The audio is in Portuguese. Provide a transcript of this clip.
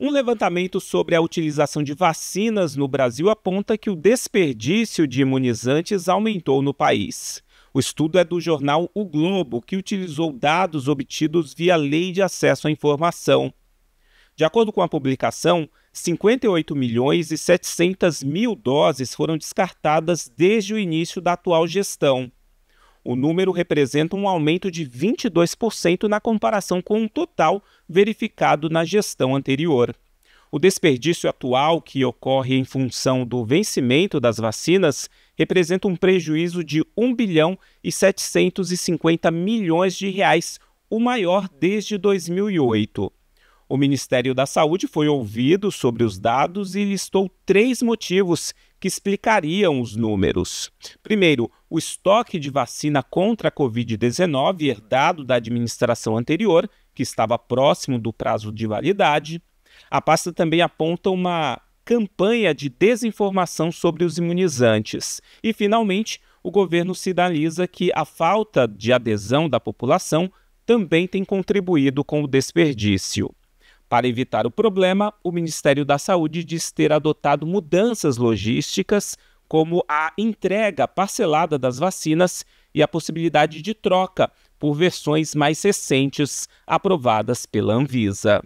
Um levantamento sobre a utilização de vacinas no Brasil aponta que o desperdício de imunizantes aumentou no país. O estudo é do jornal O Globo, que utilizou dados obtidos via Lei de Acesso à Informação. De acordo com a publicação, 58 milhões e 700 mil doses foram descartadas desde o início da atual gestão. O número representa um aumento de 22% na comparação com o total verificado na gestão anterior. O desperdício atual, que ocorre em função do vencimento das vacinas, representa um prejuízo de 1 bilhão e 750 milhões de reais, o maior desde 2008. O Ministério da Saúde foi ouvido sobre os dados e listou três motivos que explicariam os números. Primeiro, o estoque de vacina contra a Covid-19 herdado da administração anterior, que estava próximo do prazo de validade. A pasta também aponta uma campanha de desinformação sobre os imunizantes. E, finalmente, o governo sinaliza que a falta de adesão da população também tem contribuído com o desperdício. Para evitar o problema, o Ministério da Saúde diz ter adotado mudanças logísticas, como a entrega parcelada das vacinas e a possibilidade de troca por versões mais recentes aprovadas pela Anvisa.